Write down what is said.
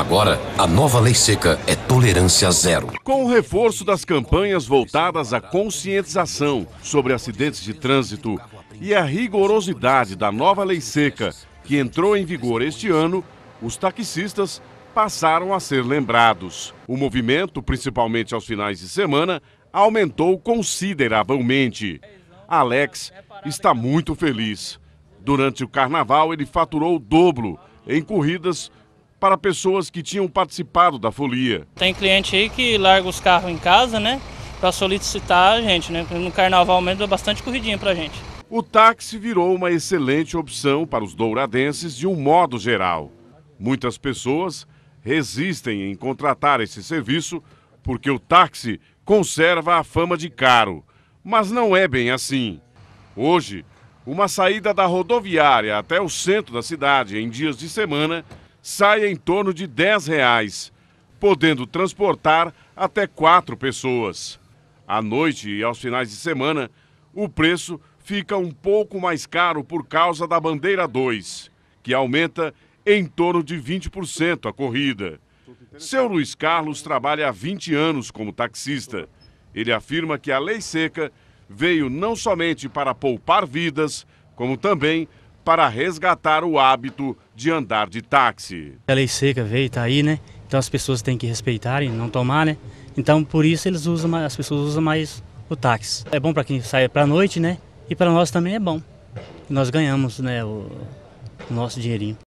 Agora, a nova lei seca é tolerância zero. Com o reforço das campanhas voltadas à conscientização sobre acidentes de trânsito e a rigorosidade da nova lei seca, que entrou em vigor este ano, os taxistas passaram a ser lembrados. O movimento, principalmente aos finais de semana, aumentou consideravelmente. Alex está muito feliz. Durante o carnaval, ele faturou o dobro em corridas para pessoas que tinham participado da folia. Tem cliente aí que larga os carros em casa, né? Para solicitar a gente, né? No carnaval mesmo é bastante corridinha para a gente. O táxi virou uma excelente opção para os douradenses de um modo geral. Muitas pessoas resistem em contratar esse serviço porque o táxi conserva a fama de caro. Mas não é bem assim. Hoje, uma saída da rodoviária até o centro da cidade em dias de semana sai em torno de R$ reais, podendo transportar até quatro pessoas. À noite e aos finais de semana, o preço fica um pouco mais caro por causa da bandeira 2, que aumenta em torno de 20% a corrida. Seu Luiz Carlos trabalha há 20 anos como taxista. Ele afirma que a lei seca veio não somente para poupar vidas, como também para resgatar o hábito de andar de táxi. A lei seca veio, tá aí, né? Então as pessoas têm que respeitar e não tomar, né? Então por isso eles usam, as pessoas usam mais o táxi. É bom para quem sai para a noite, né? E para nós também é bom. Nós ganhamos, né, o, o nosso dinheirinho.